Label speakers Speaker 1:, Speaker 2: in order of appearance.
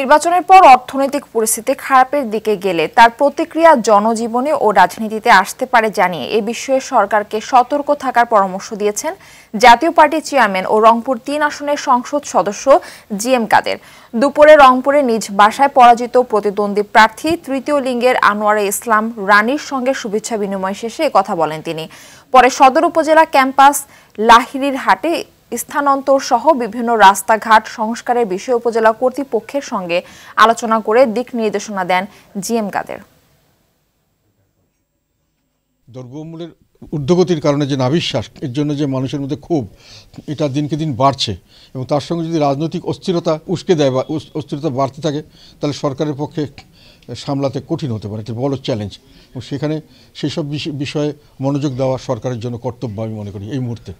Speaker 1: নির্বাচনের পর অর্থনৈতিক পরিস্থিতি খারাপের দিকে গেলে তার প্রতিক্রিয়া জনজীবনে ও রাজনীতিতে আসতে পারে জানিয়ে এ বিষয়ে সরকারকে সতর্ক থাকার পরামর্শ দিয়েছেন জাতীয় পার্টির চেয়ারম্যান ও রংপুর তিন আসনের সংসদ সদস্য জি এম কাদের দুপুরে রংপুরে নিজ বাসায় পরাজিত প্রতিদ্বন্দ্বী প্রার্থী তৃতীয় লিঙ্গের আনোয়ারে ইসলাম রানীর সঙ্গে শুভেচ্ছা বিনিময় শেষে কথা বলেন তিনি পরে সদর উপজেলা ক্যাম্পাস লাহিরির হাটে স্থানান্তর সহ বিভিন্ন রাস্তাঘাট সংস্কারের বিষয়ে উপজেলা কর্তৃপক্ষের সঙ্গে আলোচনা করে দিক নির্দেশনা দেন জিএম কাদের
Speaker 2: দ্রব্যমূল্যের ঊর্ধ্বগতির কারণে যে নাবিশ্বাস এর জন্য যে মানুষের মধ্যে ক্ষোভ এটা দিনকে দিন বাড়ছে এবং তার সঙ্গে যদি রাজনৈতিক অস্থিরতা উস্কে দেয় বা অস্থিরতা বাড়তে থাকে তাহলে সরকারের পক্ষে সামলাতে কঠিন হতে পারে একটি বড় চ্যালেঞ্জ এবং সেখানে সেই সব বিষয়ে মনোযোগ দেওয়া সরকারের জন্য কর্তব্য আমি মনে করি এই মুহূর্তে